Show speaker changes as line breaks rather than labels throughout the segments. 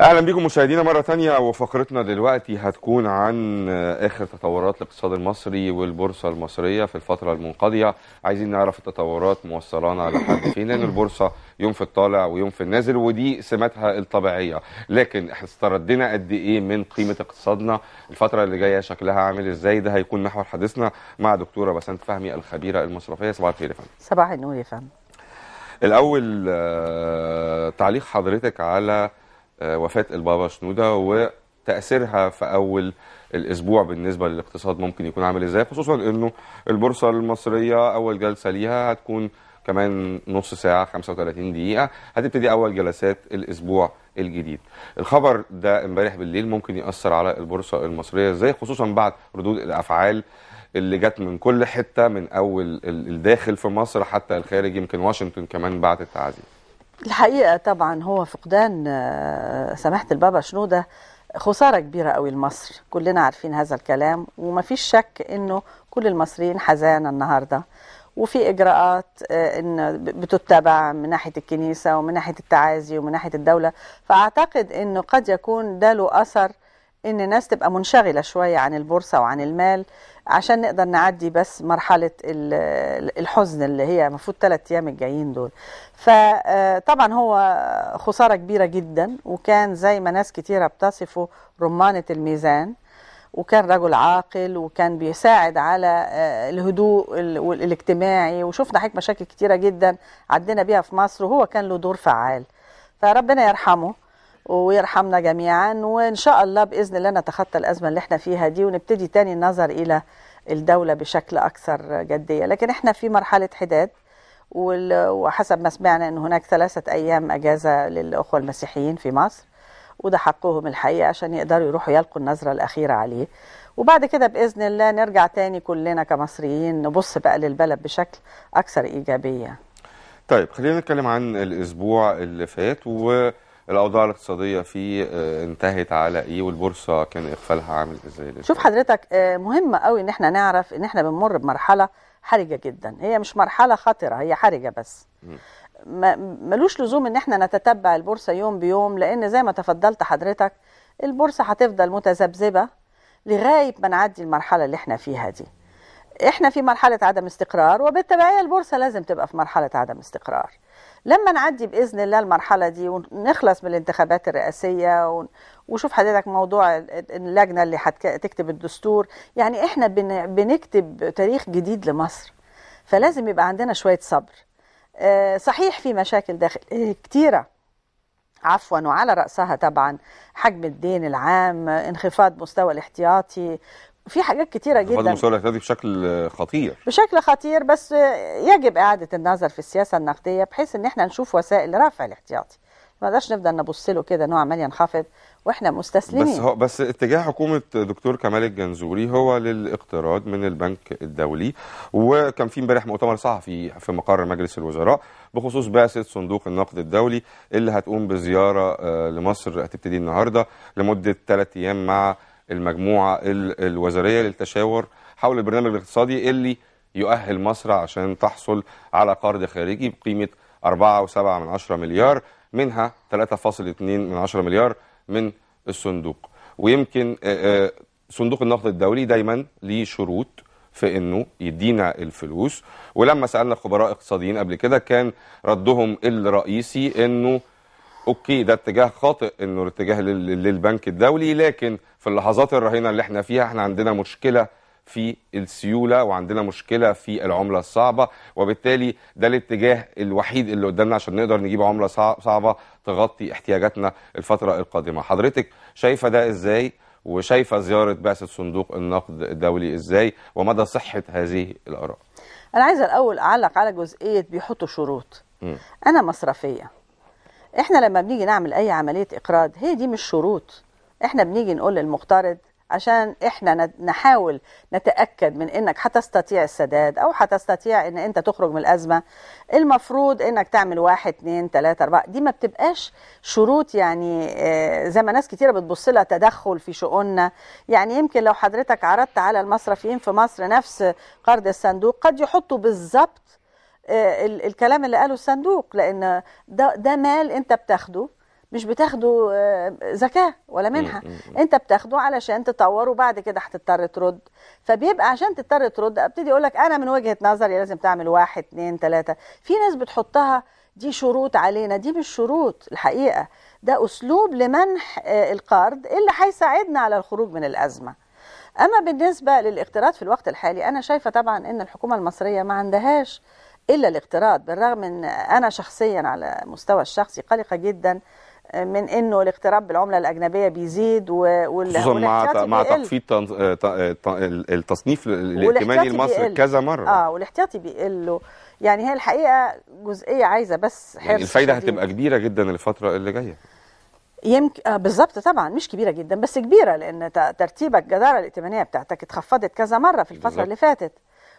اهلا بيكم مشاهدينا مره ثانيه وفقرتنا دلوقتي هتكون عن آه، اخر تطورات الاقتصاد المصري والبورصه المصريه في الفتره المنقضيه عايزين نعرف التطورات موصلانا لحد فين لان البورصه يوم في الطالع ويوم في النازل ودي سماتها الطبيعيه لكن احنا استردنا قد ايه من قيمه اقتصادنا الفتره اللي جايه شكلها عامل ازاي ده هيكون محور حديثنا مع دكتوره بسنت فهمي الخبيره المصرفيه صباح الخير يا فندم
صباح النور يا فندم
الاول آه، تعليق حضرتك على آه، وفاة البابا شنودة وتأثيرها في أول الأسبوع بالنسبة للاقتصاد ممكن يكون عامل إزاي خصوصا أنه البورصة المصرية أول جلسة ليها هتكون كمان نص ساعة 35 دقيقة هتبتدي أول جلسات الأسبوع الجديد الخبر ده امبارح بالليل ممكن يأثر على البورصة المصرية إزاي خصوصا بعد ردود الأفعال اللي جت من كل حتة من أول الداخل في مصر حتى الخارج يمكن واشنطن كمان بعد التعزيز
الحقيقة طبعا هو فقدان آه، سماحة البابا شنودة خسارة كبيرة قوي لمصر كلنا عارفين هذا الكلام وما فيش شك انه كل المصريين حزان النهاردة وفي اجراءات آه، ان بتتبع من ناحيه الكنيسه ومن ناحيه التعازي ومن ناحيه الدوله فاعتقد انه قد يكون ده له اثر ان الناس تبقى منشغله شويه عن البورصه وعن المال عشان نقدر نعدي بس مرحله الحزن اللي هي المفروض ثلاث ايام الجايين دول فطبعا آه، هو خساره كبيره جدا وكان زي ما ناس كتيره بتصفه رمانه الميزان وكان رجل عاقل وكان بيساعد على آه، الهدوء الاجتماعي وشفنا حاجات مشاكل كتيره جدا عدينا بيها في مصر وهو كان له دور فعال فربنا يرحمه ويرحمنا جميعا وان شاء الله باذن الله نتخطى الازمه اللي احنا فيها دي ونبتدي تاني النظر الى الدوله بشكل اكثر جديه لكن احنا في مرحله حداد وحسب ما سمعنا ان هناك ثلاثه ايام اجازه للاخوه المسيحيين في مصر وده حقهم الحقيقه عشان يقدروا يروحوا يلقوا النظره الاخيره عليه وبعد كده باذن الله نرجع تاني كلنا كمصريين نبص بقى للبلد بشكل اكثر ايجابيه
طيب خلينا نتكلم عن الاسبوع اللي فات و الاوضاع الاقتصاديه فيه آه، انتهت على ايه والبورصه كان اقفالها عامل ازاي شوف
حضرتك آه، مهمه قوي ان احنا نعرف ان احنا بنمر بمرحله حرجه جدا هي مش مرحله خطره هي حرجه بس ملوش لزوم ان احنا نتتبع البورصه يوم بيوم لان زي ما تفضلت حضرتك البورصه هتفضل متذبذبه لغايه ما نعدي المرحله اللي احنا فيها دي احنا في مرحلة عدم استقرار وبالتبعية البورصة لازم تبقى في مرحلة عدم استقرار لما نعدي بإذن الله المرحلة دي ونخلص من الانتخابات الرئاسية وشوف حضرتك موضوع اللجنة اللي هتكتب الدستور يعني احنا بنكتب تاريخ جديد لمصر فلازم يبقى عندنا شوية صبر آه، صحيح في مشاكل داخل آه، كتيرة عفوا وعلى رأسها طبعا حجم الدين العام انخفاض مستوى الاحتياطي في حاجات كتيره جدا المسؤوليه
الاقتصادي بشكل خطير
بشكل خطير بس يجب اعاده النظر في السياسه النقديه بحيث ان احنا نشوف وسائل رفع الاحتياطي ما نقدرش نفضل نبص له كده نوع عمال ينخفض واحنا مستسلمين بس هو
بس اتجاه حكومه دكتور كمال الجنزوري هو للاقتراض من البنك الدولي وكان في امبارح مؤتمر صحفي في مقر مجلس الوزراء بخصوص بعثه صندوق النقد الدولي اللي هتقوم بزياره آه، لمصر هتبتدي النهارده لمده ثلاث ايام مع المجموعه الوزاريه للتشاور حول البرنامج الاقتصادي اللي يؤهل مصر عشان تحصل على قرض خارجي بقيمه 4.7 مليار منها 3.2 مليار من الصندوق ويمكن صندوق النقد الدولي دايما ليه شروط في انه يدينا الفلوس ولما سالنا خبراء اقتصاديين قبل كده كان ردهم الرئيسي انه اوكي ده اتجاه خاطئ انه الاتجاه للبنك الدولي لكن في اللحظات الرهينه اللي احنا فيها احنا عندنا مشكله في السيوله وعندنا مشكله في العمله الصعبه وبالتالي ده الاتجاه الوحيد اللي قدامنا عشان نقدر نجيب عمله صعبه تغطي احتياجاتنا الفتره القادمه حضرتك شايفه ده ازاي وشايفه زياره بعثه صندوق النقد الدولي ازاي ومدى صحه هذه الاراء
انا عايزه الاول اعلق على جزئيه بيحطوا شروط م. انا مصرفيه احنا لما بنيجي نعمل اي عمليه اقراض هي دي مش شروط احنا بنيجي نقول للمقترض عشان احنا نحاول نتاكد من انك هتستطيع السداد او هتستطيع ان انت تخرج من الازمه المفروض انك تعمل واحد اتنين تلاته اربعه دي ما بتبقاش شروط يعني آه، زي ما ناس كتيره بتبص لها تدخل في شؤوننا يعني يمكن لو حضرتك عرضت على المصرفيين في مصر نفس قرض الصندوق قد يحطوا بالظبط آه، الكلام اللي قاله الصندوق لان ده ده مال انت بتاخده مش بتاخده آه، زكاه ولا منحه انت بتاخده علشان تطوره بعد كده هتضطر ترد فبيبقى عشان تضطر ترد ابتدي اقول لك انا من وجهه نظري لازم تعمل واحد اتنين تلاته في ناس بتحطها دي شروط علينا دي مش شروط الحقيقه ده اسلوب لمنح آه، القرض اللي هيساعدنا على الخروج من الازمه اما بالنسبه للاقتراض في الوقت الحالي انا شايفه طبعا ان الحكومه المصريه ما عندهاش إلا الاقتراض بالرغم أن أنا شخصيا على مستوى الشخصي قلقة جدا آه، من انه الاقتراض بالعمله الاجنبيه بيزيد وال خصوصا مع مع تخفيض
آه، آه، التصنيف الائتماني لمصر كذا مره اه
والاحتياطي بيقل يعني هي الحقيقه جزئيه عايزه بس يعني حرص يعني الفايده هتبقى
كبيره جدا الفتره اللي جايه
يمكن آه بالظبط طبعا مش كبيره جدا بس كبيره لان ترتيبك الجداره الائتمانيه بتاعتك اتخفضت كذا مره في الفتره بالزبط. اللي فاتت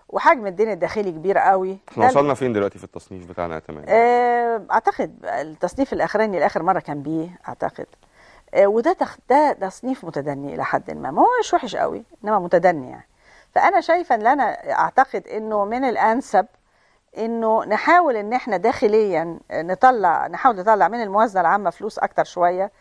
وحجم الدين الداخلي كبير قوي احنا وصلنا
فين دلوقتي في التصنيف بتاعنا تمام
آه اعتقد التصنيف الاخراني لاخر مره كان بيه اعتقد آه وده تخ... ده تصنيف متدني الى حد ما ما هوش وحش قوي انما متدني يعني فانا شايفه ان انا اعتقد انه من الانسب انه نحاول ان احنا داخليا نطلع نحاول نطلع من الموازنه العامه فلوس اكتر شويه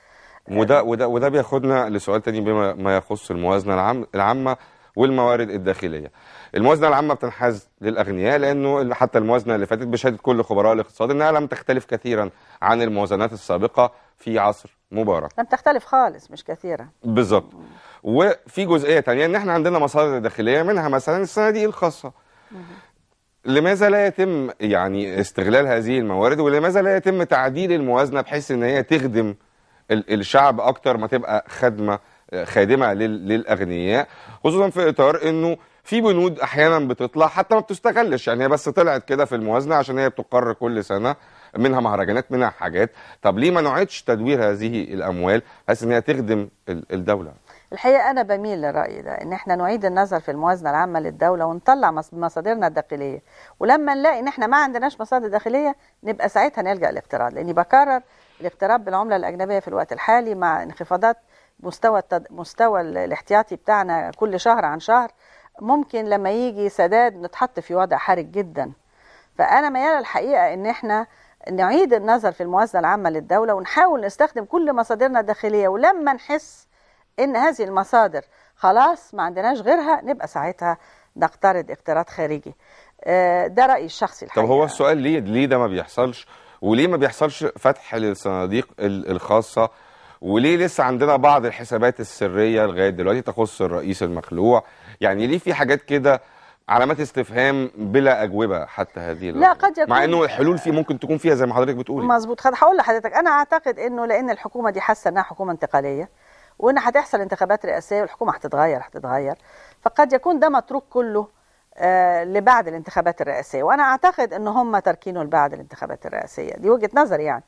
وده وده وده بياخدنا لسؤال تاني بما ما يخص الموازنه العامه والموارد الداخليه الموازنه العامه بتنحاز للاغنياء لانه حتى الموازنه اللي فاتت بشهاده كل خبراء الاقتصاد انها لم تختلف كثيرا عن الموازنات السابقه في عصر مبارك
لم تختلف خالص مش كثيرا
بالظبط وفي جزئيه ثانيه ان احنا عندنا مصادر داخليه منها مثلا الصناديق الخاصه لماذا لا يتم يعني استغلال هذه الموارد ولماذا لا يتم تعديل الموازنه بحيث ان هي تخدم الشعب اكتر ما تبقى خدمه خادمه للاغنياء خصوصا في اطار انه في بنود احيانا بتطلع حتى ما بتستغلش يعني هي بس طلعت كده في الموازنه عشان هي بتقر كل سنه منها مهرجانات منها حاجات طب ليه ما نعيدش تدوير هذه الاموال بحيث ان هي تخدم الدوله
الحقيقه انا بميل للراي ده ان احنا نعيد النظر في الموازنه العامه للدوله ونطلع مصادرنا الداخليه ولما نلاقي ان احنا ما عندناش مصادر داخليه نبقى ساعتها نلجا الاقتراض لاني بكرر الاقتراب بالعمله الاجنبيه في الوقت الحالي مع انخفاضات مستوى التد... مستوى الاحتياطي بتاعنا كل شهر عن شهر ممكن لما يجي سداد نتحط في وضع حرج جدا فأنا ميالة الحقيقة إن إحنا نعيد النظر في الموازنة العامة للدولة ونحاول نستخدم كل مصادرنا الداخلية ولما نحس إن هذه المصادر خلاص ما عندناش غيرها نبقى ساعتها نقترض اقتراض خارجي آه، ده رأيي الشخصي الحقيقة
طب هو السؤال ليه ليه ده ما بيحصلش وليه ما بيحصلش فتح للصناديق الخاصة وليه لسه عندنا بعض الحسابات السريه لغايه دلوقتي تخص الرئيس المخلوع يعني ليه في حاجات كده علامات استفهام بلا اجوبه حتى هذه لا قد يكون مع انه الحلول فيه ممكن تكون فيها زي ما حضرتك بتقولي
مظبوط هقول لحضرتك انا اعتقد انه لان الحكومه دي حاسه انها حكومه انتقاليه وان هتحصل انتخابات رئاسيه والحكومه هتتغير هتتغير فقد يكون ده متروك كله آه لبعد الانتخابات الرئاسيه وانا اعتقد ان هم تركينه لبعد الانتخابات الرئاسيه دي وجهه نظري يعني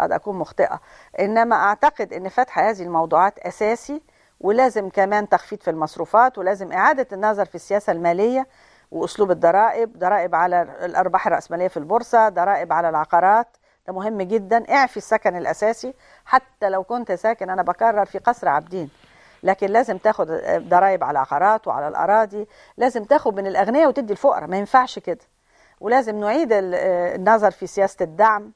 قد أكون مخطئة إنما أعتقد أن فتح هذه الموضوعات أساسي ولازم كمان تخفيض في المصروفات ولازم إعادة النظر في السياسة المالية وأسلوب الضرائب ضرائب على الأرباح الرأسمالية في البورصة ضرائب على العقارات ده مهم جدا اعفي السكن الأساسي حتى لو كنت ساكن أنا بكرر في قصر عابدين لكن لازم تاخد ضرائب على العقارات وعلى الأراضي لازم تاخد من الأغنياء وتدي الفقراء ما ينفعش كده ولازم نعيد النظر في سياسة الدعم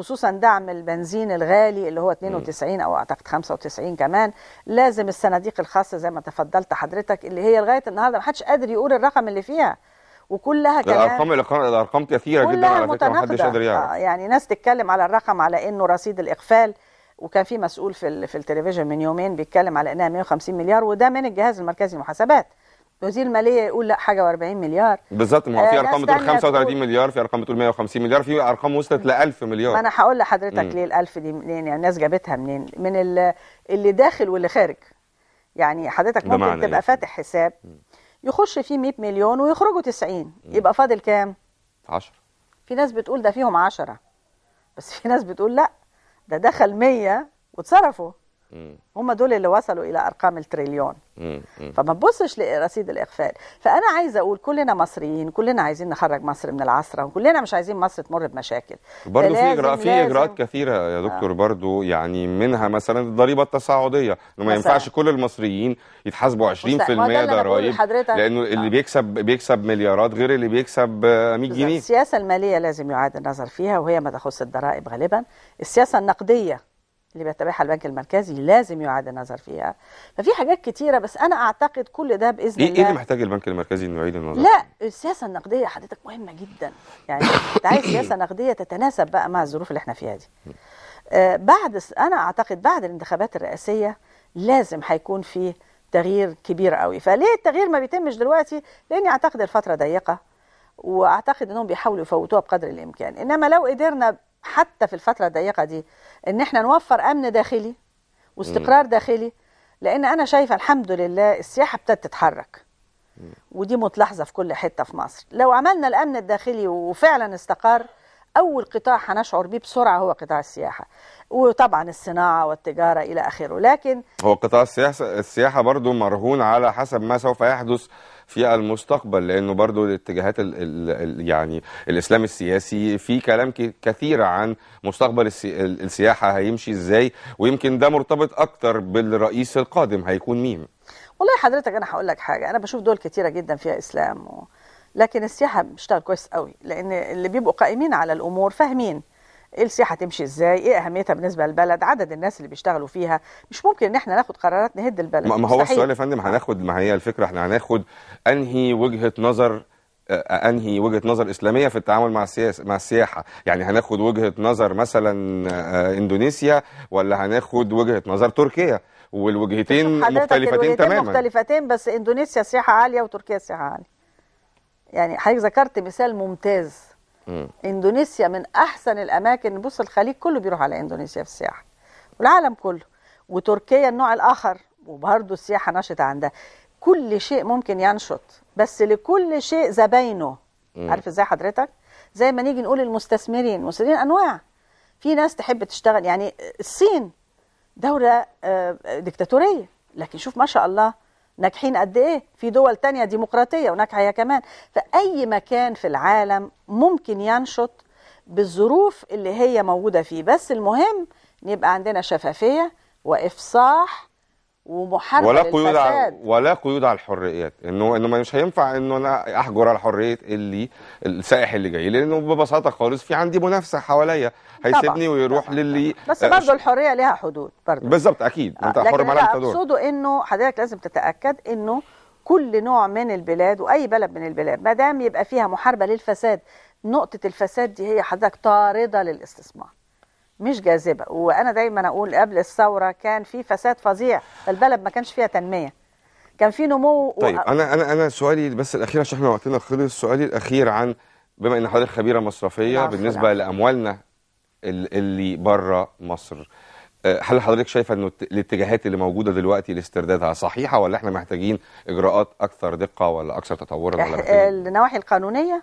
خصوصا دعم البنزين الغالي اللي هو 92 او اعتقد 95 كمان لازم الصناديق الخاصه زي ما تفضلت حضرتك اللي هي لغايه النهارده ما حدش قادر يقول الرقم اللي فيها وكلها كمان
الارقام الارقام كثيره جدا على فكره محدش قادر يعرف
يعني ناس تتكلم على الرقم على انه رصيد الاقفال وكان في مسؤول في في التلفزيون من يومين بيتكلم على انها 150 مليار وده من الجهاز المركزي للمحاسبات وزير الماليه يقول لا حاجه و40 مليار
بالظبط ما هو في آه، ارقام بتقول 35 مليار في ارقام بتقول 150 مليار في ارقام وصلت ل 1000 مليار ما انا
هقول لحضرتك ليه ال 1000 دي منين يعني الناس جابتها منين من اللي داخل واللي خارج يعني حضرتك ممكن إيه؟ تبقى فاتح حساب يخش فيه 100 مليون ويخرجوا 90 يبقى فاضل كام 10 في ناس بتقول ده فيهم 10 بس في ناس بتقول لا ده دخل 100 واتصرفوا هم دول اللي وصلوا الى ارقام التريليون فما تبصش لرصيد الاغفال فانا عايزه اقول كلنا مصريين كلنا عايزين نخرج مصر من العصره وكلنا مش عايزين مصر تمر بمشاكل برضه في اجراءات في اجراءات
كثيره يا آه. دكتور آه. برضه يعني منها مثلا الضريبه التصاعديه انه ما ينفعش كل المصريين يتحاسبوا 20% ضرايب لانه اللي آه. بيكسب بيكسب مليارات غير اللي بيكسب 100 آه، جنيه
السياسه الماليه لازم يعاد النظر فيها وهي ما تخص الضرائب غالبا السياسه النقديه اللي بيتبعها البنك المركزي لازم يعاد النظر فيها ففي حاجات كتيره بس انا اعتقد كل ده باذن إيه الله ايه اللي محتاج
البنك المركزي انه يعيد النظر لا
السياسه النقديه حضرتك مهمه جدا يعني انت عايز سياسه نقديه تتناسب بقى مع الظروف اللي احنا فيها دي آه بعد انا اعتقد بعد الانتخابات الرئاسيه لازم هيكون في تغيير كبير قوي فليه التغيير ما بيتمش دلوقتي لاني اعتقد الفتره ضيقه واعتقد انهم بيحاولوا يفوتوها بقدر الامكان انما لو قدرنا حتى في الفترة الضيقة دي ان احنا نوفر امن داخلي واستقرار داخلي لان انا شايفة الحمد لله السياحة ابتدت تتحرك ودي متلاحظة في كل حتة في مصر لو عملنا الامن الداخلي وفعلا استقر اول قطاع هنشعر بيه بسرعه هو قطاع السياحه وطبعا الصناعه والتجاره الى اخره لكن
هو قطاع السياحه السياحه برضه مرهون على حسب ما سوف يحدث في المستقبل لانه برضو الاتجاهات الـ الـ يعني الاسلام السياسي في كلام كثير عن مستقبل السياحه هيمشي ازاي ويمكن ده مرتبط اكتر بالرئيس القادم هيكون مين
والله حضرتك انا هقول لك حاجه انا بشوف دول كتيره جدا فيها اسلام و... لكن السياحه بتشتغل كويس قوي لان اللي بيبقوا قائمين على الامور فاهمين السياحه تمشي ازاي ايه اهميتها بالنسبه للبلد عدد الناس اللي بيشتغلوا فيها مش ممكن ان احنا ناخد قرارات نهد البلد ما هو السؤال يا
فندم هناخد ما هي الفكره احنا هناخد انهي وجهه نظر آه، آه، انهي وجهه نظر اسلاميه في التعامل مع السياسه مع السياحه يعني هناخد وجهه نظر مثلا آه، اندونيسيا ولا هناخد وجهه نظر تركيا والوجهتين مختلفتين تماما
مختلفتين بس اندونيسيا سياحه عاليه وتركيا سياحه عاليه يعني حضرتك ذكرت مثال ممتاز مم. اندونيسيا من احسن الاماكن بص الخليج كله بيروح على اندونيسيا في السياحه والعالم كله وتركيا النوع الاخر وبرضه السياحه نشطه عندها كل شيء ممكن ينشط بس لكل شيء زباينه عارف ازاي حضرتك زي ما نيجي نقول المستثمرين المستثمرين انواع في ناس تحب تشتغل يعني الصين دوله آه، ديكتاتوريه لكن شوف ما شاء الله ناجحين قد ايه في دول تانية ديمقراطية وناجحة هي كمان فأي مكان في العالم ممكن ينشط بالظروف اللي هي موجودة فيه بس المهم نبقى عندنا شفافية وإفصاح ومحاربه ولا قيود على
ولا قيود على الحريات انه انه مش هينفع انه انا احجر على حريه اللي السائح اللي جاي لانه ببساطه خالص في عندي منافسه حواليا هيسيبني ويروح طبعًا. للي بس برضه
آه، الحريه ليها حدود
برضه بالظبط اكيد انت آه. حر ما لك اقصده
انه حضرتك لازم تتاكد انه كل نوع من البلاد واي بلد من البلاد ما دام يبقى فيها محاربه للفساد نقطه الفساد دي هي حضرتك طارده للاستثمار مش جاذبه وانا دايما اقول قبل الثوره كان في فساد فظيع البلد ما كانش فيها تنميه كان في نمو طيب و... انا
انا انا سؤالي بس الاخير عشان احنا وقتنا خلص سؤالي الاخير عن بما ان حضرتك خبيره مصرفيه بالنسبه لا. لاموالنا اللي بره مصر أه، هل حضرتك شايفه انه الاتجاهات اللي موجوده دلوقتي لاستردادها صحيحه ولا احنا محتاجين اجراءات اكثر دقه ولا اكثر تطورا ولا
النواحي القانونيه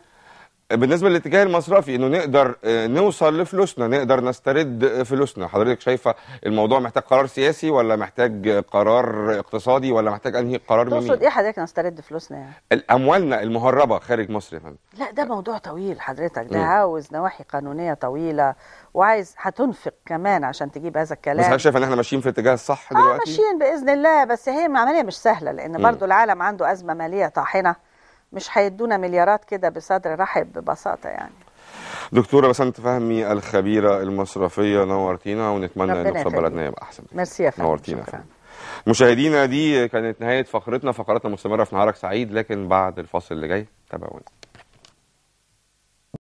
بالنسبه للاتجاه المصرفي انه نقدر آه، نوصل لفلوسنا نقدر نسترد فلوسنا حضرتك شايفه الموضوع محتاج قرار سياسي ولا محتاج قرار اقتصادي ولا محتاج انهي قرار من تقصد ايه
حضرتك نسترد فلوسنا يعني
اموالنا المهربه خارج مصر يا فندم
لا ده موضوع طويل حضرتك ده عاوز نواحي قانونيه طويله وعايز هتنفق كمان عشان تجيب هذا الكلام بس هل شايف
ان احنا ماشيين في الاتجاه الصح آه، دلوقتي اه ماشيين
باذن الله بس هي عمليه مش سهله لان برضو العالم عنده ازمه ماليه طاحنه مش هيدونا مليارات كده بصدر رحب ببساطه يعني
دكتوره بسنت فهمي الخبيره المصرفيه نورتينا ونتمنى ان اقتصاد بلدنا يبقى احسن ميرسي يا فندم نورتينا مشاهدينا دي كانت نهايه فقرتنا فقراتنا مستمره في نهارك سعيد لكن بعد الفاصل اللي جاي تابعونا